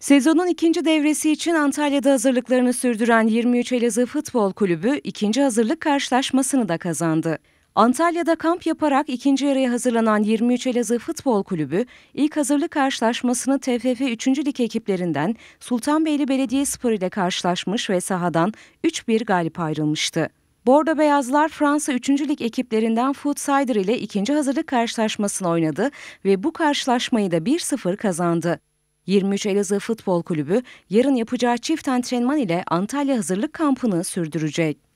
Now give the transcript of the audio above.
Sezonun ikinci devresi için Antalya'da hazırlıklarını sürdüren 23 Elazığ Futbol Kulübü ikinci hazırlık karşılaşmasını da kazandı. Antalya'da kamp yaparak ikinci yarıya hazırlanan 23 Elazığ Futbol Kulübü ilk hazırlık karşılaşmasını TFF 3. Lig ekiplerinden Sultanbeyli Belediyespor ile karşılaşmış ve sahadan 3-1 galip ayrılmıştı. Bordo Beyazlar Fransa 3. Lig ekiplerinden Footsider ile ikinci hazırlık karşılaşmasını oynadı ve bu karşılaşmayı da 1-0 kazandı. 23 Elazığ Futbol Kulübü yarın yapacağı çift antrenman ile Antalya hazırlık kampını sürdürecek.